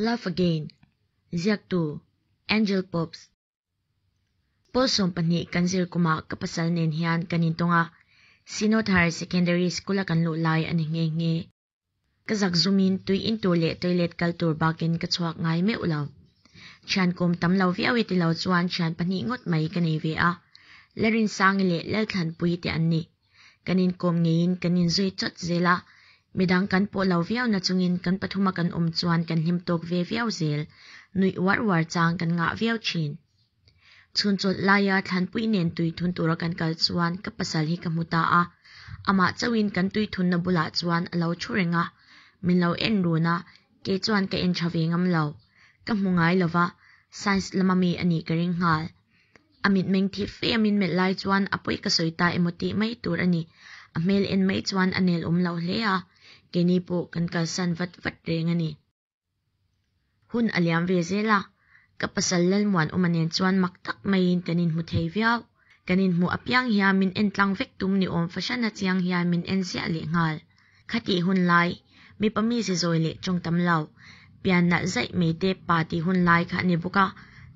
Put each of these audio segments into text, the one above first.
Love Again, Ziak 2, Angel Pops. Posong pani kansil kuma kapasal nin Hian kaninto nga sinot higher secondary school kan lulay an hingi Kazak zumin tuy intuli toilet kaltur bakin katsuak ngay may ulaw. Chan kum tamlaw vi awit ilaw tuan chan paningot may kanay via. Larin sangili lalkan puyitian ni. Kanin kum ngayin kanin zoy tot zila มิดังกันโปเลวิเอลนัจงินกันปฐมกันอมจวนกันหิมตกเววิวเซลนุยวัดวัดจางกันงะเววชินชนจดลายาทันปุยเนนตุยทุนตัวกันกัลจวนกับปัสสลิกมุตาอามาจวินกันตุยทุนนบุลาจวนเลวชูเรงะมิเลวเอ็นรูนะเกจวนกับเอ็นชาวิงอัมเลวกับมุงไงลวะสายลมามีอันนี้กระิงหาลอามิดเมงทิฟเฟอมินเมดไลจวนอปุยกสุยตาเอโมติไม่ตุรอันี้อเมลเอ็นไม่จวนอเนลอมเลวเลีย kini po kan kalsan vat vat rengani. Hun aliam vezela, kapasal lalmuan umanen chuan maktak mayin kanin hu theiviaw, kanin hu apiang hiamin entlang vektum ni om fashion at siyang hiamin en siya li ngal. Khati hun lai, mi pami si zoi li chong tam lao, pian na zay may te pati hun lai ka ni buka,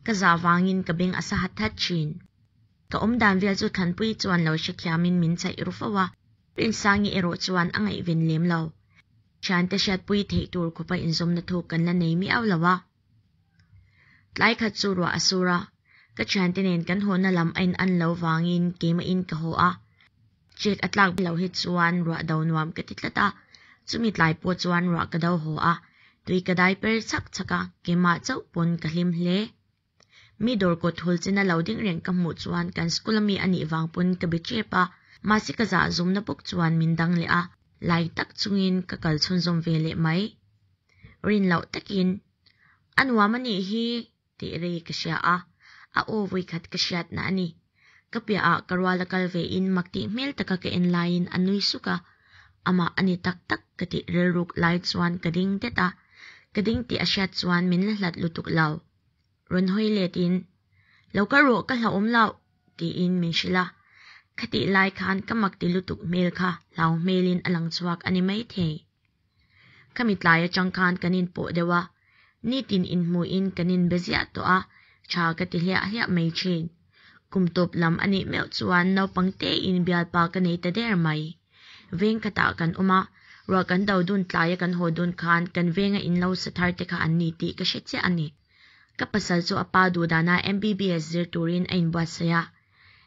kazawangin kabing asahat hatchin. Kaumdan vil zu kanpui chuan lo shikyamin min sa irufawa, rin sangi ero chuan angay vin lim lao chanta shat pui the tur khupa inzom na tho kan na nei mi aw lawa lai khat surwa asura ka chante nen kan ho na lam ain an lo wangin kema in ka ho a chek atlak lo hit chuan ra do nuam ka titlata chumit lai po chuan ra ka do ho a tui ka dai per chak chaka kema chau pon ka hlim hle mi dor ko thul china lo ding reng ka mu chuan kan school mi ani wang pun ka bi chepa masi ka za zum na puk chuan min dang le a lại tắt Lai về lệ máy chunzom vele tắt in anh takin. Anwa mani hi ti re kasya à à ô vui khat kasyat na ani. Kapya a karwala kalve in makti mel taka ka in lain anui suka. Ama ani tak tak kati reruk lai chuan kading teta. Kading ti asyat chuan min lahlat lutuk lau. Ron hoi letin. Lau karo ka laum lâu Ti in mình min shila. คติลายคานก็มักติลุตุกเมลค่ะเราเมลินอลังชวักอันนี้ไม่เทขมิตลายจังคานกันินโปเดวะนี่ตินอินมูอินกันินเบซียตัวอะชากติเลียเลียไม่เชนกุมตบลำอันนี้เมลชวนเราปังเตอินเบียลปากันในแต่เดร์ไหมเวงคตากันอุมารักันดาวดุนตลายกันโหดุนคานกันเวงอินเลาสตาร์ติค่อันนี้ติกเชตเจอันนี้กับภาษาจูอปาดูดานา MBBS เรตูรินอินบัสยา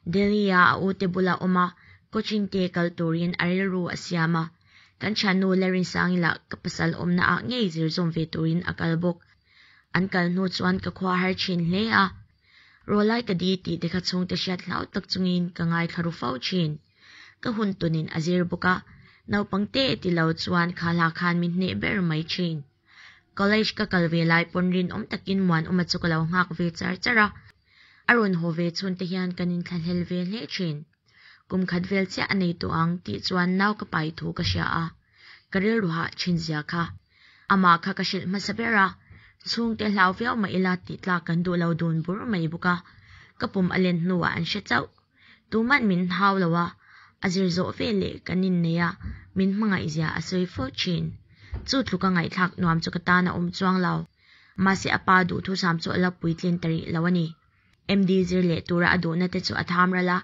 Delia diliya o tebula oma kocinte kalturin ariru asyama kanchano larin sangila kapasalom na ngay zirzom veturin akalbok ankal no chuan ka khwahar chin le a rolai ka di ti dekha chung te shat lau tak chungin ka ngai kharu fau chin ka hun tunin azir buka nau pangte ti lau chuan khala khan min ne ber mai chin college ka kalve lai pon rin om takin muan uma ngak ve char chara Arun aron hovet hian kanin kanhelvel hechin. Kum cha siya to ang chuan nau ka pai thu ka kasya a. Kariruha chinzya kha. Ama kha ka kasil masabera. Sung tihlaw fiyaw kan titla kandulaw dun bur mai buka. Kapum alin nuwaan siya tsaw. Tuman min hawlawa. ve fele kanin niya min mga izya asoy Chu Tsutlu ka ngay thak nuam tsukata na um chuang law. Masi apadu tu samtsu puitlin lintari lawani. MD zirle tura aduna te chu athamrala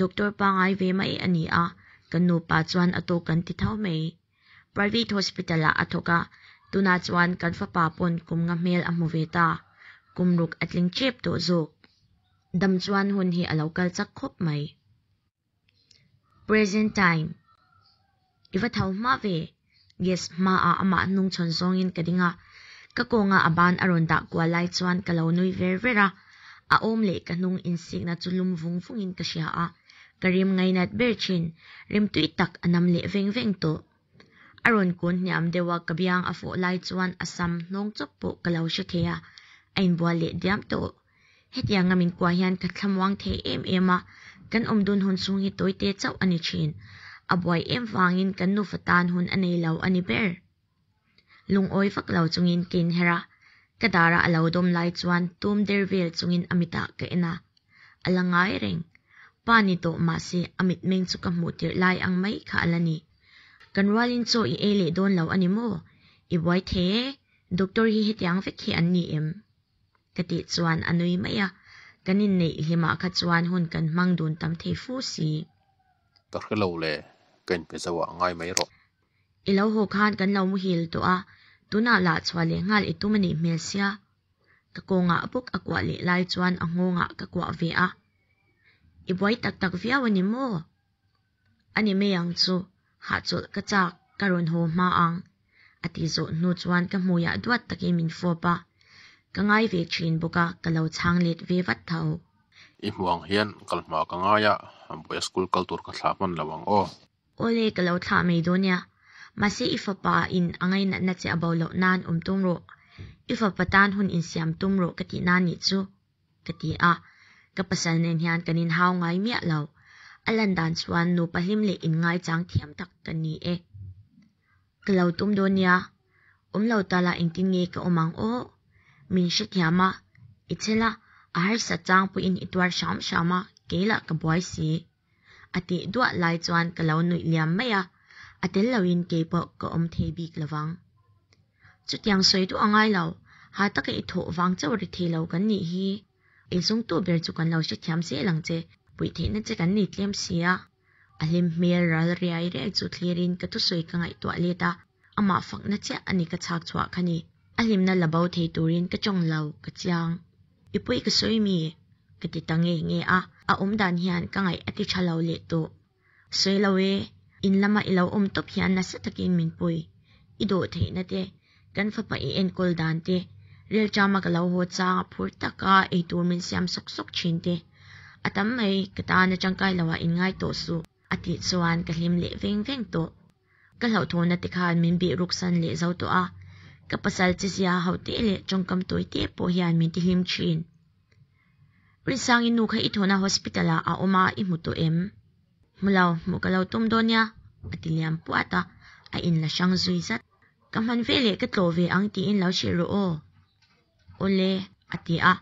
doctor pangai ve mai ania kanu pa pachuan ato kan ti thau mei private hospital a athoka tuna chuan kan fa papon kumnga mel amoveta kumruk atling chep to zok dam chuan hun hi alokal chak khop mai present time iwa thau ma ve yes ma a ama nung chon kadinga. kadinga kakonga aban aronda kwalai chuan kalonui ververa aomle kanung insig na tulumbong fungin ka kasya a ah. karim ngay nat berchin rim tuitak anamle veng veng to aron kun niam dewa kabiyang afo laitsuan asam nong tsokpo kalaw siya kaya ain buwali diam to hetya ngamin kwayan katlamwang te em ema ah. kan omdun hon sungi toy te tsaw anichin abway em vangin kan nufatan hon anilaw aniber. Lungoy faklaw tsungin kin hera กระดาระเลาดมไลท์วนตุ้มเดรวิลจงินอมิตาเกินะอะไรงไงเร่งปานิโตมาสีอมิตเมงสุขมุติไลอังไม่ขาลนีกันวาลินโซอีเอเลโดนเลาอันิโมอีไวเทดอกเตอร์ฮิเฮตยังฟิกเฮอันนี่เอ็มกติจวนอันนุยไม่ะกันนี่ินในหิมาะขจวนหุ่นกันมังดูนตมเทฟูซีตอกเราเลยกันเป็นสว่างไงไม่รออีเลาโหฮันกันเลามุฮิลตัว tuna la chwa le ngal i tumani mesia ka ko nga apuk akwa le lai chuan ango nga ka kwa ve a i boy tak tak via wani mo ani me yang chu ha chul ka cha karon ho ma ang ati zo nu chuan ka mu ya duat tak i min fo pa ka ngai ve chin buka ka lo chang let ve wat thau i huang hian kal ma ka nga ya boy school kal tur ka thlapan lawang o ole ka lo tha me do mà masi ifapa in angai na na che abau lo nan um tum ro ifapa tan hun in siam tum ro kati na ni chu kati a kapasal nen hian kanin hao ngay mi lo alan dan chuan nu pahlim le in ngay chang thiam tak kan ni e kalau tum do um lo tala in tin nge ka omang o min shi thiama ichela ahar sa chang pu in itwar sham shama kela ka boy si ati dua lai chuan kalau nui liam maya a tel lo in ke po ko om the bik lawang chu tiang soi tu angai lo ha ta ke tho wang chaw ri the lo kan ni hi e sung tu ber chu kan lo shi thiam se lang che bui the na che kan ni tlem sia a hlim mer ral ri ai re chu thlirin ka tu soi ka ngai to le ta ama phak na che ani ka chak chwa khani a hlim na labau the turin ka chong lo ka chiang ipui ka soi mi ka ti tange nge a a om dan hian ka ngai ati thalo le to soi lo we in lama ilo om top hian na sa takin min pui ido the na te gan fa pa en kol dan te rel chama ka lo ho cha phur taka e tur min siam sok sok chin te atam mai kata na changkai lawa in ngai to su ati chuan ka hlim le veng veng to ka lo tho na te khan min bi ruksan le zau to a ka pasal chi sia hau te chong chongkam toi te po hian min ti hlim chin Rinsang inu kha na hospitala a oma imuto em. Mulaw, mukalaw tumdo niya, atiliam puata ai in la shang zui zat kam han vele ka tlo ve ang ti in lau shi ro o ole ati a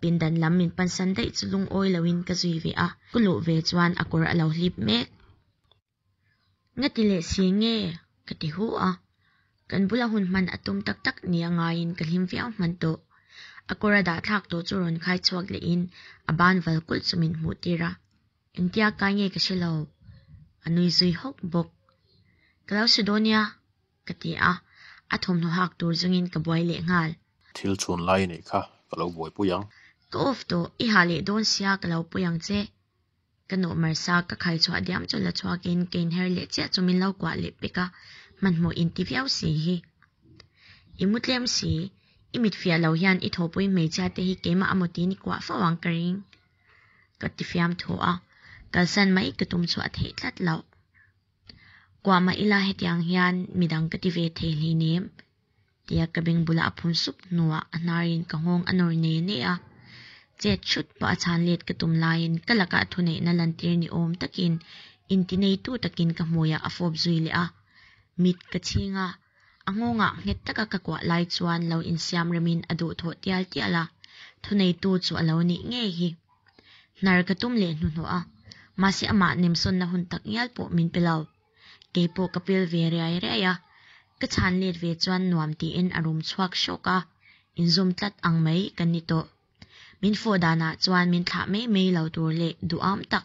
pindan lam min pan san dai chulung oi lawin ka zui ve a kulo ve chuan akor alo hlip mek ngati le singe ka ti hu a kan bula hun man atum tak tak ni angain kan him viau man to akora da thak to churon khai chuak le in aban val kul chumin mu tira intia ka nge ka shilo a nui zui hok bok Clausidonia ka ti a a thom no hak tur zungin ka boy le ngal thil chun lai ni kha ka lo boi puyang ka of to i ha le don sia ka lo puyang che ka no mar sa ka khai chua diam chu la chua kin kin her le che chumin lo kwa le peka man mo in ti viau si hi imut lem si imit fia lo hian i thopui me cha te hi kema amoti ni kwa fa wang karing ka ti fiam tho a kalsan maikutumso at hitlat law. Kwa mailahit yang hian midang kative tailinim, tiya kabing bula apun sup nuwa anarin kahong anor a. jet chut pa atan liet katumlayin kalaka tunay na lantir ni om takin, intinay tu takin kamuya afob zuili a. Mit katsinga, ango nga ngit takakakwa laitsuan law insyam ramin adu to tiyal tiyala, tunay tu tsu alaw ni hi. ngehi. Narkatumli nuno a. Masi ama nimson na huntak iyal po min pilaw. Kay po kapil veriay reaya, katsanlir ve chuan nuam tiin arum chuak shoka, inzum tlat ang may kanito. Min fo dana chuan min tha may may law tur le du am tak,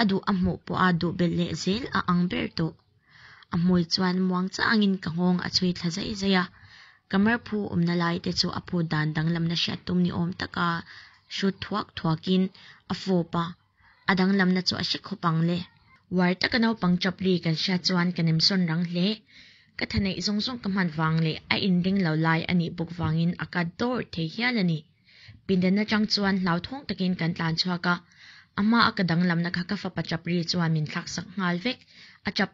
adu amu po adu bel le zel a ang berto. Amoy chuan muang cha angin kahong at suy tlazay zaya, kamar po um nalay te chu apo dandang lam na siya tum ni om taka, shu thuak thuakin, afo pa, adang lam na chua shi khupang le. War ta kanaw pang chop li kan siya chuan kanim son rang le. Katana isong song kamhan vang le a inding lau lai ani buk vangin akad dor te hiya lani. Pinda na chang chuan lau thong takin kan tlan chua ka. Ama lam na kakafa pa chop min thak sak ngal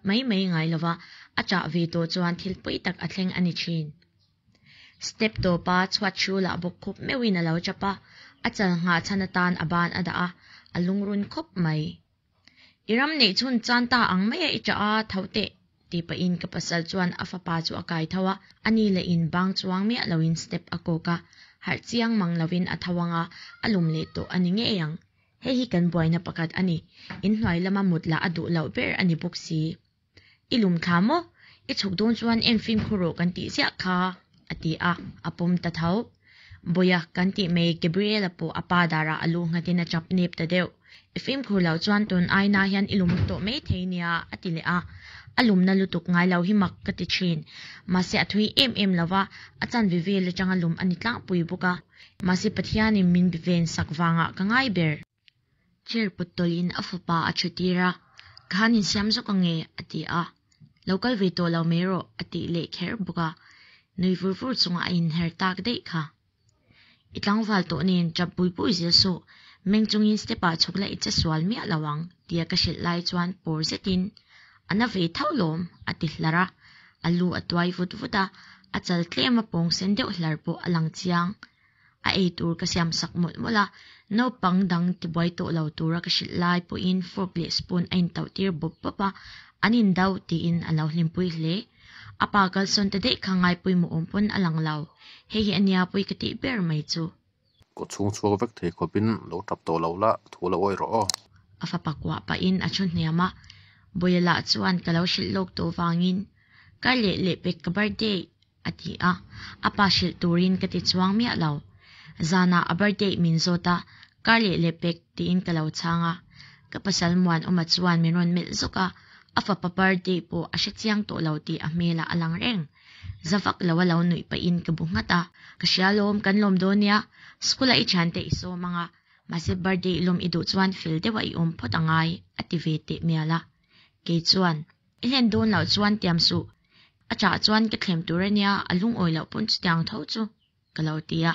may may ngay lawa a cha vito chuan til ani chin. Step do pa chua chula buk kup mewi na chapa. A nga chanatan aban adaa. อลุงรุนคบไหม่อิรัมในชุนจันตาอังไม่ยจะอาเท่าเตตีปอินกับปัสสาวนอฟปาจูอากายทว่าอันนี้เลอินบางจวงเมียลวินสเต็ปอโกกะหัดเจียงมังลวินอัทวังอาลุมเลโตอันนี้เงียงเฮฮิกันบวยนับประกาศอันนี้อินหน่อยละมาหมดละอดุเล่าเบร์อันนี้บุกซีอิลุมขามออิฉุกโดนจวนเอ็นฟิมโครกันตีเสียคาอติอาอปมตะเท้า boya kanti me Gabriela po apadara alu ngati na chapnep ta deu ifim khu lau chuan tun ai na hian ilumut to me theinia atile a alum na lutuk ngai lau himak mak masi chin ma se athui em lawa achan vivi le chang alum anitlang tlang masi buka ma se pathiani min biven sakwanga ber chir putolin afupa achutira khanin siam zo kange ati a lokal ve to lau mero ati le kher buka nui vur vur chunga in her tak ít itlang val to nen chap pui pui zil so meng chung in stepa chokla itcha swal mi alawang tia ka shil lai chuan por zetin ana ve thaulom ati hlara alu atwai vut vuta achal tlema pong sen deuh hlar po alang chiang a ei tur ka siam sak mul mula no pang dang ti boy to lo tura ka shil lai po in forklift spoon ain tawtir bop papa anin daw ti in alaw hlimpui hle apagal son tadi kangay po'y muumpun alang law. Hehe niya po'y kati ber may tso. Ko chung chua vek te ko bin lo tap to law la tu la oi roo. Afa pakwa pa in a chun niya ma. Boya la tsuan kalaw shil lo to vangin. Ka le le Ati a, apa kati tsuang miya Zana abar de min zota. Ka le kalaw tsa Kapasal muan umatsuan minun mil Afa afapaparde po asyatsiyang tolawti amela alang reng. Zavak lawalaw no ipain kabungata, kasyalom kanlom donya, skula ichante iso mga masibarde ilom idutsuan filde wa iom potangay activate miala. Kaitsuan, ilen doon lao tsuan tiamsu, acha tsuan katlem tura niya alung oy lao pun tiyang tau tsu, kalaw tiya,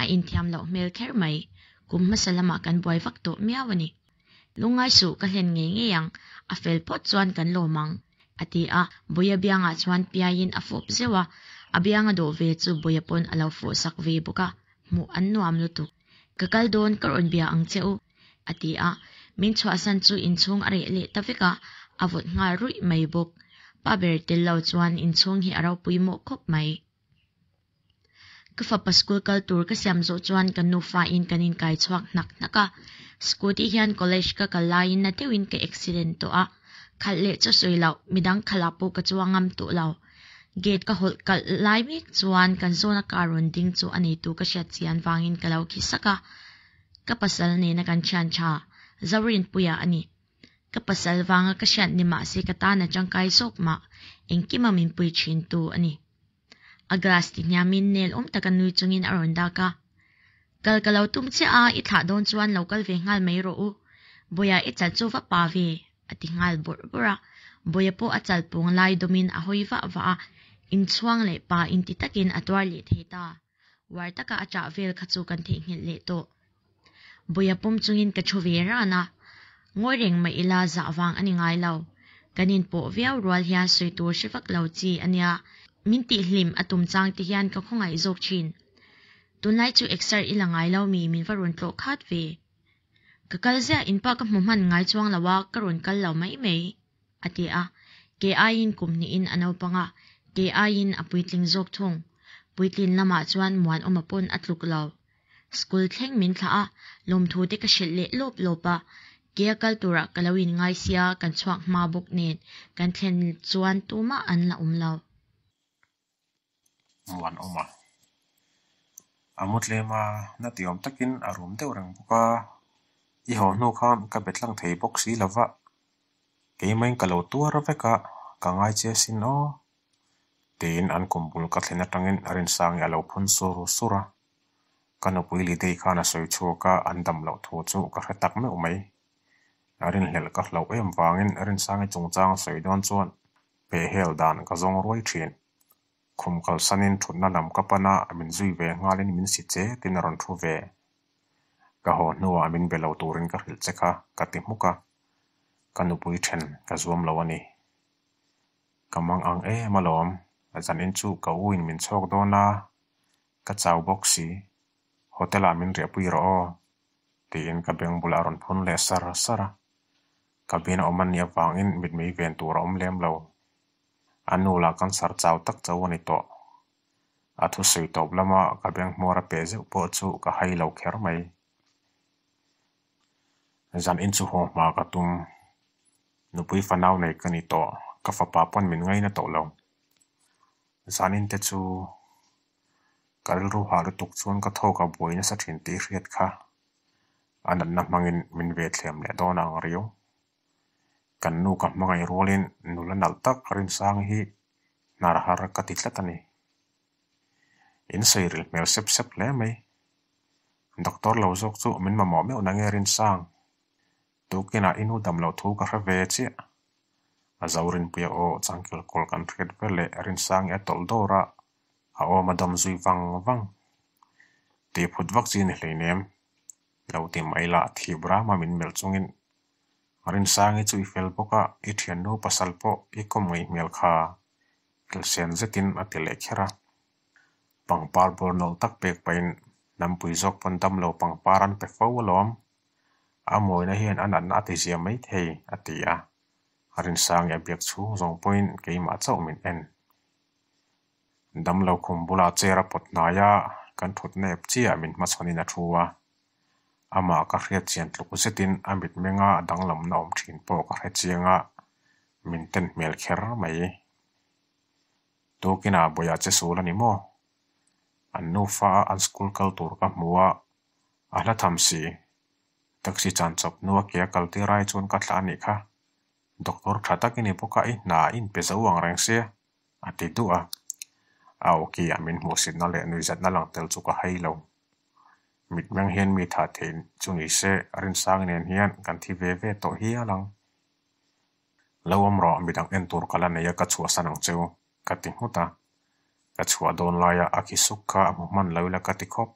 ain tiam lao mel kermay, kum masalamakan buhay vakto miyawani. Lungay su kahlen ngayang a afel chuan kan lomang. Ati a boya biya nga chuan piayin a fup fop a abia nga do ve chu boya pon alaw fo sak ve buka mu annu am lutu. Kakal don karon biya ang cheu. Ati a min chu asan chu inchung are le tafika avot nga rui may bok. Paber til law chuan inchung hi araw pui mo kop may. Kafapaskul kal tur kasyam zo chuan kan nufain kanin kai chuak nak naka. scooty hian college ka kalain na tewin ke accident to a ah. khalle cho soi law midang kalapo ka chuangam tu law gate ka hol kal lai mi chuan kan zona karun ding chu anito tu ka sha chian wangin kalau khi saka ka na kan chan cha zawrin puya ani ka vanga wanga ka shan ni ma si ka ta na sok ma engki ma min pui chin tu ani agras ti nyamin nel om takan nui chungin ka kal lâu tum che a ít tha don chuan local ve ngal mai ro u boya i chal chu va pa ve ati ngal bor bora boya à, po a chal pung lai domin a hoi va va in chuang le pa in ti takin atwar le the ta war taka a cha vel kha chu kan the ngel le to boya à, pum in ka chu ve ra na ngoi reng mai ila za anh ani lâu lo kanin po viau rual hian sui tur shifak lâu chi ania min ti hlim atum chang ti có không khongai zok chín ตุนไลจูเอ็กซ์อร์อีลังไงเล่ามีมินฟารุนโตคาดเวกกะเซียอินปากมุมันไงจวงละว่ากรุนกันเล่าไม่ไม่อติอาเกอินกุมนี่อินอันเอาปังอาเกอินอปุยติงจกทงปุยทินละมาจวงมวนอมาปนอัตลุกเล่าสกุลเท่งมินท่าลมทูเด็กเฉลี่โลบโลปะเกี่ยกับตัวกัลวินไงเสียกันชวงมาบุกเน็ตกันเทนจวนตัวมาอันละอมเล่าวันอมา mutlema na ti awm takin a room deuh reng bawk a i haw hnu khan ka be tlang thei box si lova keimain ka lo tuar veka kangai che sin o tin an kumbul ka thlena tangin a rin sang alo phun suru sura kana puili dei khana soi chu ka andam lo thu chu ka khatak me umai arin hlel ka hlo em wangin arin sang e chung chang soi don chuan pe hel dan ka zong roi thin khumkal sanin thutna lam kapana amin zui ve ngalin min si che tin ron thu ve ka ho nuwa amin belo turin ka hil cheka ka ti muka ka nupui then ka zuam lawani kamang ang e malom azan in chu ka uin min chok dona ka chaw boxi hotel amin re pui ro ti in ka beng bula ron phun le sar sara ka bin oman ya wangin mit mei ven tur om lem lo อันนูลากันสารเจ้าตักเจ้าวันนี้ตัวอาทุสุยตบละมากับยังมัวระเปเจ้ปวดจูก็ให้เราเขียนไหมจันอินสุหงมากระตุมนุปุยฟันเอาในกันนี่ตัวกับฟ้าป้าปนเหมือนไงนะตัวเราจันอินเตจูการรู้หาลุตุกชวนก็เท่ากับบุยนะสถินตีเรียดค่ะอันนั้นนักมังงินมินเวทเหลี่ยมและโดนอังเรียว kan nu kan magai rolin nula nal tak rin sang hi nar har ka titlatani in sairil mel sep sep le mai doctor lo zok chu min ma mo me unange rin sang tu kina ah inu dam lau thu ka rave chi a zaurin pia o changkil kol kan thret vele rin sang etol dora ah. ao madam zui vang wang ti phut vak chi lau tim lo ti la thi bra ma min mel chungin marin sang chu ifel boka i thian no pasal po i kom ngei mel kha kel sen zetin atile khera pangpar bor nol tak pek pain nampui jok pon tam lo pangparan pe fo lom a moi na hian anan na te zia mai thei atia harin sang ya biak chu zong point ke ma chau min en dam lo khum bula chera pot na ya kan thut nep chi a min ma chhoni na thuwa ama ka khriat chian tlu setin amit menga danglam na om thin po ka khre chianga minten mel kher mai to kina boya che ani mo anu fa an school culture ka muwa ahla tham si taksi chan chop nuwa kya kalti rai chun ka thla ani kha doctor thata kini po na in pe reng se ati du a aw ki amin mo sit na le nuizat na lang tel chu ka hailo mit bang hian mi tha thein chungi se rin sang nen hian kan thi ve ve to hi alang lawam ro mi dang en tur kala ne ya ka chua sanang cheu ka ti huta ka chua don la ya aki sukha mu man lo la ka ti khop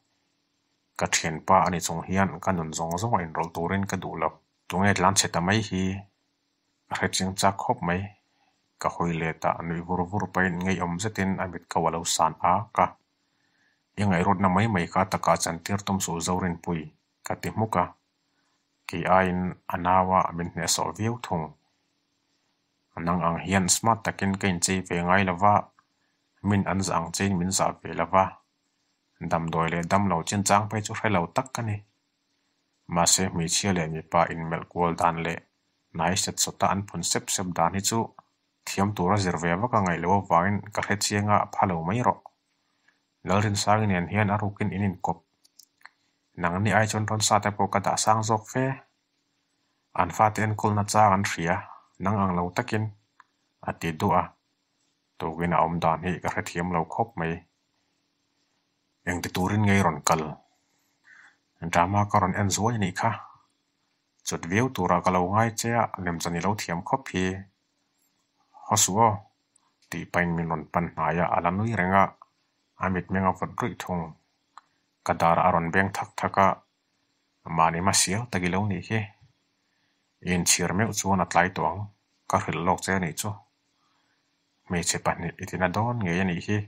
ka thian pa ani chung hian ka nun zong zong in rol turin ka du lo tunge lan che ta mai hi re ching cha khop mai ka hoi le ta nui vur vur pain ngei om zetin amit ka walau san a ka ยังไงรถนำไม่ไม่กาตะกาจันเตียร์ต้มสูเจ้าเรนปุยกติมุกะกีไอนอนาว่าเป็นเนสอวิวทงนังอังเฮียนสมาตะกินกินจีเปไงละว่ามินอันสังจีนมินสาเปละว่าดำโดยเลยดำเราเจนจางไปจุดให้เราตักกันนี่มาเสมีเชียเลยมีปลาอินเมลกวลดานเลยนายเสร็จสตานผลเซบเซบดานให้จูเทียมตัวระเซอร์เวว่าก็ไงเลยว่าวันกระเทเชียงอ่ะพาเราไม่หรอกลลินสางเนียนเฮียนอารุกินอินินกบนังนี่ไอชนทนซาแต่ปกตะสร้างจกเฟอันฟาเตนคุลนัดซาอันเสียนังอังเราตะกินอติดดัวตัวกินเอามดานฮีกระเทียมเราครบไหมยังติดตัวรินไงรอนกัลดราม่าก็รอนเอ็นซัวยนี่ค่ะจุดวิวตัวเราก็เราง่ายเจ้าเลมจันนี่เราเทียมครบพีฮอสัวตีไปมีรอนปัญหายาอะไรนู่นเร่งอะอามิดเมงอฟดรุ่ยทงกระดาร์อารอนเบงทักทักก็มาเนีมาเสียตะกิเลวนี่เหรอเอ็นเชียร์เมื่อชวนัดไล่ตัวงก็ฟิลล็อกเจนี่จ้ะไม่ใช่ปัญหาอีที่นัดโดนเงี้ยนี่เหรอ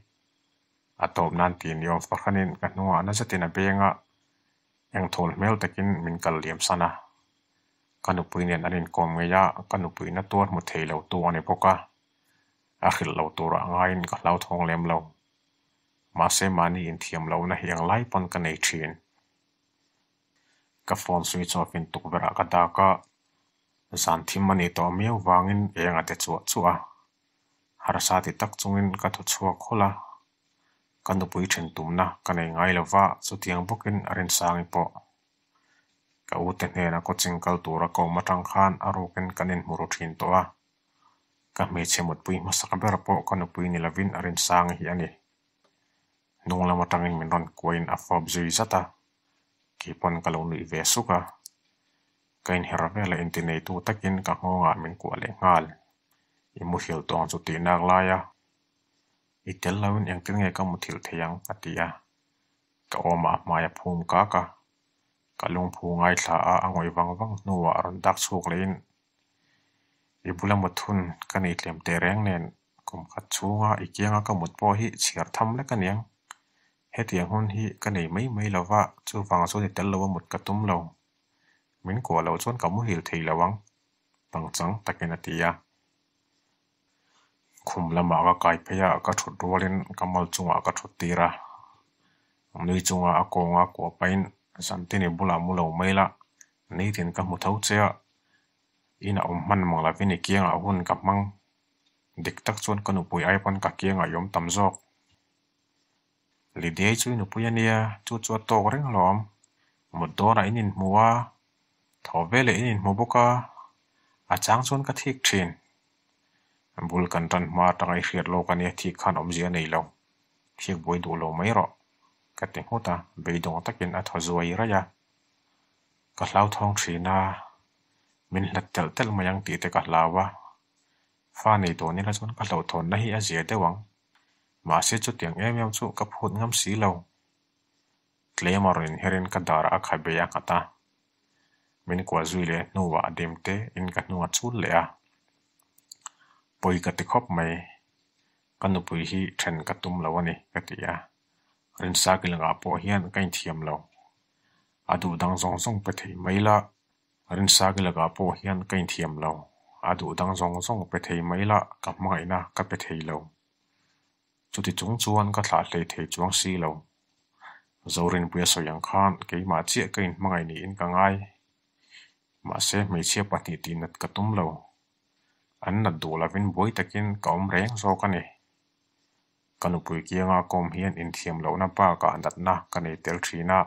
อาตอมนันตีนยอมฟังนินกันวัวนั่นจะตีนเบงอ่ะยังทนเมลตะกินมินกัลเลียมซะนะกันุปุยเนี่ยนั่นเองกอมเงี้ยกันุปุยนัดตัวหมดเทเหล่าตัวในพวกก็อาขิลเหล่าตัวร่างไงก็เล่าทองเลีมเหล่ามาเซมานีอินเทียมเรานะยังไล่ปนกันในทีนกับฟอนสวิตช์ออฟอินตุกเวรากระดาก็สานทิมันนี่ตัวเมียววางอินเองอาจจะจวดจัวหาสาติตักจงอินก็ทุชัวโคละกันดูปุยเชนตุมนะกันเองไงละว่าสุดยังบุกินอรินสางอีปอก็อุตเนนะก็จิงกัลตัวรักมาทังขานอารุกันกันเองมูรุทินตัวก็เมเชมุดปุยมาสักเบรปอกันปุยนิลวินอรินสางฮีอันนี้ nung lama tangin min ron kuain a fob zui zata ki pon kalau nui ve suka kain herabe la intinei tu takin ka ngonga min ku ale ngal i muhil tong chu ti laya i lawin yang tin ka muthil theyang atia ka oma maya phum ka ka ka lung phu ngai thla a angoi wang wang nuwa ron dak chuk lein kan i tlem nen kum khat chunga i kianga ka mut po hi hết hetiang hôn hi cái này mấy mấy là ka nei mai mai lova chu wang chu ni tel lo mut ka tum lo min ko lo chon ka mu hil thei lawang pangchang takin atia khum lama ka kai phaya ka thut rolin kamal chunga ka thut tira nui chunga akonga ko pain santini bula mu lo mai la nei tin ka mu thau chea là om à, à, à, này kia là hôn hun măng mang tắc tak chon nụ pui ai pon kia kianga yếm tam jok le dei chu nu puya nia chu chu to reng lom một đó là nhìn mua thỏ về là in mua bốc à chang chun ka thik thin bul kan tan ma ta ngai khiat lo kan ya thi khan om zia nei lo thiek boi du lo mai ro ka te hu ta be dong takin a tho zuai ra ya ka hlau thong thina min lat tel tel mayang ti te ka hlawa fa nei to ni là chun ka hlau thon na hi a zia te wang มาเสียจุดยังเอ็มยังสุกับพูดงัำสีเหลาเคลียมอรินเฮรินกัดดาราขับเบียกตามินกว่าจุลเนัวเดมเตอินกันนัวชุดเลยอะปุยกติคบไมมกันปุยฮีเทรนกัตุมเหลาวนี่กติยาเรนสากิลงาปอเฮียนกันเทียมเหลาอดูดังซงซงไปที่ไม่ละเรนสากิลงาปอเฮียนกันเทียมเหลาอดูดังซงซงไปที่ไม่ละกับไม่นะกับไปที่เหลา thì chúng các thể จุดที่จงจวนก็ถลาดเลยเทจวงซีเรา dấu rin bia sầu yang khan cái mà chia cái mà ngày này in cả ngay mà sẽ mấy chia bát nhị tin nát cả tum lâu anh nát đồ là vin bôi takin cõm rèn so cái này cái nụ bùi kia ngà còm hiền in thiam lâu na ba cả nát na cái này tel tri na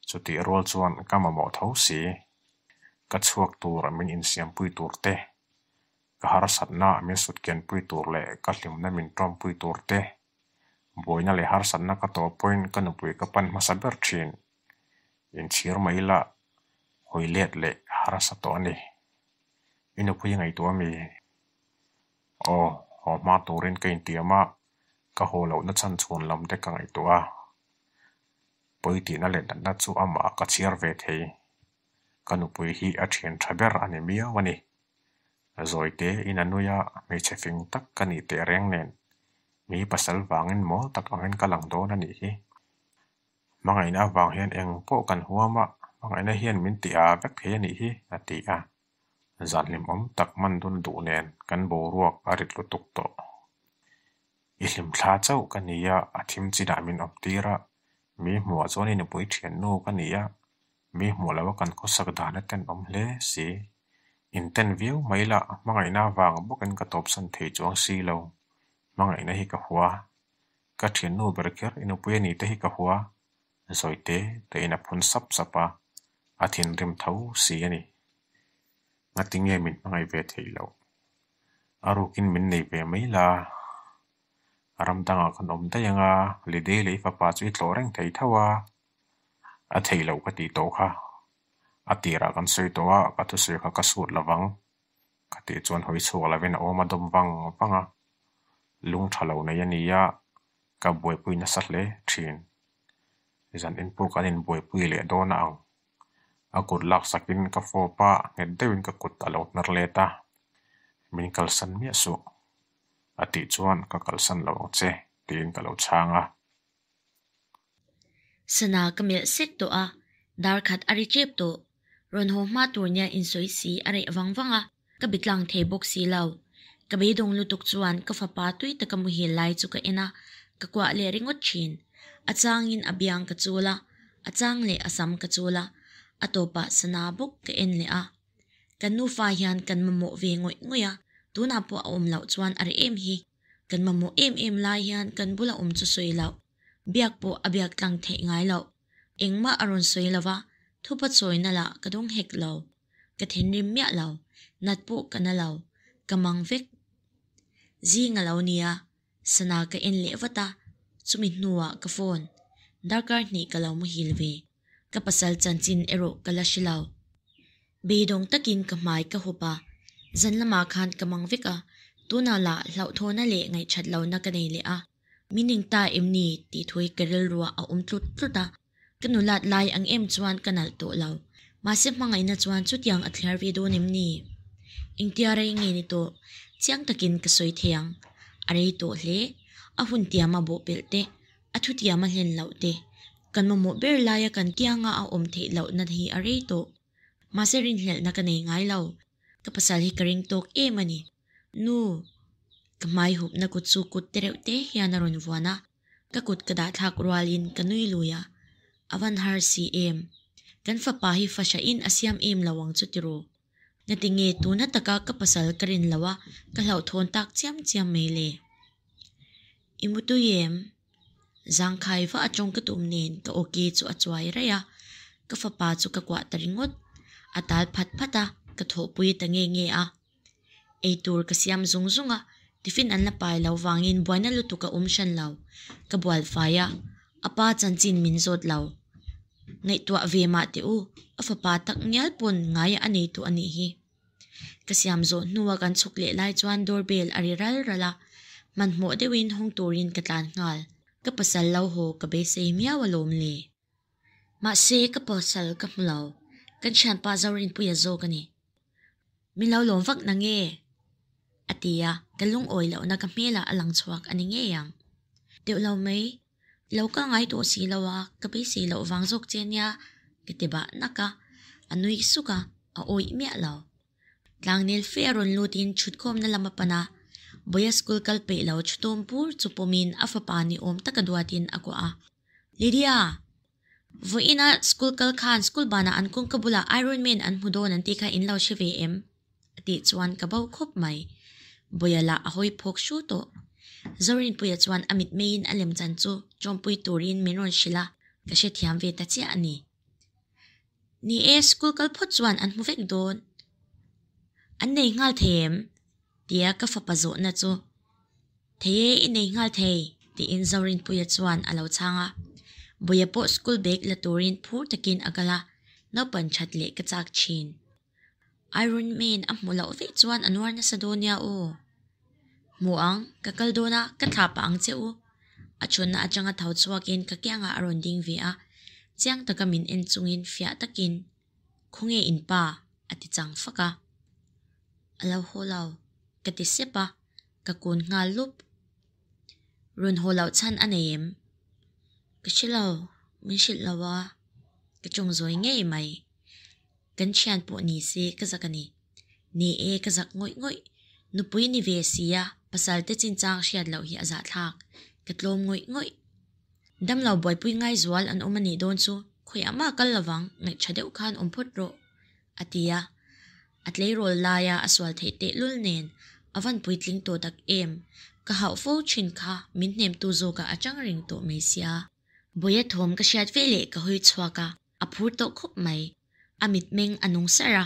cho thì rol chuan cái mà mỏ thấu xí cái chuộc tour mình in xiêm bùi tour tê หารสัตนาเมสุดเกนปุยตัวเล็กกัลิมนั้นมินตรอมปุยตัวเตบวยนั่นเลยหารสัตนาก็ตัวพอยน์กันุปุยกับปันมาสับเบอร์ชินอินเชียร์ไม่ละหอยเล็ดเล็กหารสัตว์อัวนี้อินุพุยยังไงตัวมีโอ้หอมมาตัวเรนก็ินเตียมาก็โหเหล่านั้นชันชวนลำเด็กกังไอตัวปุยตีนั่นเลยนั่นนั่นชูอามาก็เชียร์เวทเฮกันุปุยฮีอัดเชียนทรัเบอร์อันนี้มีอวันนี้ rồi te in anh anuya me chefing tak kani te reng nen mi pasal wangin mo tak angen kalang do na ni hi mangaina wang hian eng po kan huama mangaina hian min ti à. a vek he ni hi a ti a zan lim om tak man dun du nen kan bo ruak arit lu tuk to i hlim thla chau kania a à, à thim china min om tira mi hmuwa chawnin pui thian nu kania mi hmuwa lawa kan khosak dana tên om lê si in ten view mai la mangai na wang bok an ka top san the chuang si lo mangai na hi ka hua ka thian nu berker inu puya ni te hi ka hua zoi te te ina phun sap à, a thin rim thau si ani ngating ye min mangai ve thei lo arukin min nei ve mai la aram danga kan om da yanga le de le pa pa chui thloreng thei thawa a à. thei lo ka ti to kha Ati ra kan sui toa, kato sui ka kasuut la vang. Kati i juan hui suu kala vina oma dom vang panga. Lung thalaw na yan iya, ka buay pui nasat le, chin. Izan inpuka nin buay pui le do na au. Agud laksakin ka fo pa, nga dewin ka kut alaut nar Min kalsan mia suu. Ati i ka kalsan la che, dewin ka la utsanga. Sina kamiya sit toa, daarkat ari jeep toa. rồi hôm ma tur nia in soi si are wang wanga ka bitlang the bok si lo ka be dong lu tuk chuan ka fa pa tui ta ka mu hi lai chu ka ena ka kwa le ringot chin achang in abiang ka chula achang le asam ka chula atopa sanabuk ka en le a kan nu fa hian kan mamo ve ngoi ngoya tuna po a om lau chuan ar em hi kan mamo em em lai hian kan bula om chu soi lâu, biak po abiak tlang the ngai lau engma aron lâu lawa ทุบสวยนั่นละกระดงเฮกเรากระเทนริมเมียเรานัดปุกันนั่นเรากำมังเิกจีงเราเนียสนากเอ็นเลวตาสมิหนัวกฟอนดาการนี่กเรามหิลเวกปัสลจันจินเอโรกลาชิลาวเบดงตะกินกับไม้กับหัวปะจันละมาคันกำมังเิกอะตัวน่าละเหล่าโทนั่นเละไงชัดเรานักกันเลยอะมินิงตาเอ็มนี่ตีถุยกระเรลัวเอาอุ้มจุดจุดตา kanulat lai ang em chuan kanal to lo. Masip mga ina chuan chutyang at do nim ni. Ing tiaray ngi nito, siyang takin kasoy tiyang. Aray to le, ahun tiya mabopil te, at hutiya mahin law te. Kan ber laya kan kaya nga aom te law na hi aray to. Masirin hil na kanay ngay law. Kapasal hi karing tok e mani. No, kamay hup na kutsukot terew te hiya naron vuana. Kakut kadat hakurwalin kanuy luya awan har si em. Kan fapahi fa siya in asiam em lawang tsutiro. Natingi to na taka kapasal karin lawa kalaw ton tak tiyam tiyam mele. Imuto yem, zang kai fa atong katumnin ka oki tsu atsway raya, ka fapa tsu kakwa taringot, atal pat pata katopuy tangi nge a. Ay tur kasiyam zunga tifin an lapay law wangin buwan na luto ka umsyan law, kabual faya, apa chan chin min zot lo ngai tua ve ma te u afa pa tak nyal pon ngai ani tu ani hi kasiam zo nuwa kan chuk le lai chuan doorbell ari ral rala man mo de win hong turin katlan ngal ka pasal lo ho ka be se mia walom le ma se ka pasal ka mlo kan chan pa zorin puya zo kani min lo lom vak na nge atia kalung oi lau na ka mela alang chuak ani nge yang deuh lo mai lau ka ngay to silaw a kapi silaw vang sok chen ya kitiba naka anoy suka aoy miya law. Tlang nil feron lutin chutkom na lama pana boya school kal pe kalpe law chutumpur chupumin afapani om takadwatin ako a. Lydia! Voina school kal khan school bana an kung kabula Iron Man an mudo nan tika in law si VM. Ati chuan kabaw kop may. Boyala ahoy pok to zorin puyat zuan amit main alem chan chu chompuy turin menon shila kasi thiam ve ta chia ani. Ni e school kal phot zuan muvek don. An nei ngal them, tia ka fapazo na chu. Theye inei ngal thei, ti in zorin puyat zuan alaw changa. Buya po school bag laturin turin takin agala, na panchat le kachak chin. Iron Man ang mula uvek zuan anwar na sa donya o. muang kakal dona kathapa ang cheu achuna achanga thauchwakin kakyanga aronding vi a chiang takamin enchungin fia takin khunge inpa ati chang faka alo holau kati sepa kakun nga lup run holau chan anayem kachilo minshit lawa kachung zoi nge mai kan chian po ni se kazakani ni e kazak ngoi ngoi nupui ni ve siya pasal te chin chang hriat lo hi aza thak katlom ngoi ngoi dam lo boy pui ngai zual an omani don chu khoi ama kal lawang ngai chadeu khan omphot ro atia atlei rol la ya aswal thei te lul nen avan pui tling to tak em ka hau fo chin kha min nem tu zo ka achang ring to me sia boya thom ka ve vele ka hui chwa ka aphur to khop mai amit meng anung sara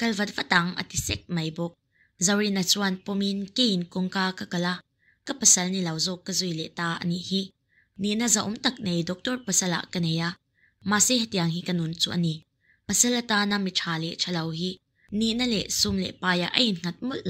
kalvat Fatang atisek mai bok zari na chuan pomin kein kongka kakala, kala ka pasal ni lawzo ka zui le ta ani hi ni na za um tak nei doctor pasala ka ma se hetiang hi kanun chu ani pasala ta na mi chale chalau hi ni na le sum le paya ai ngat mul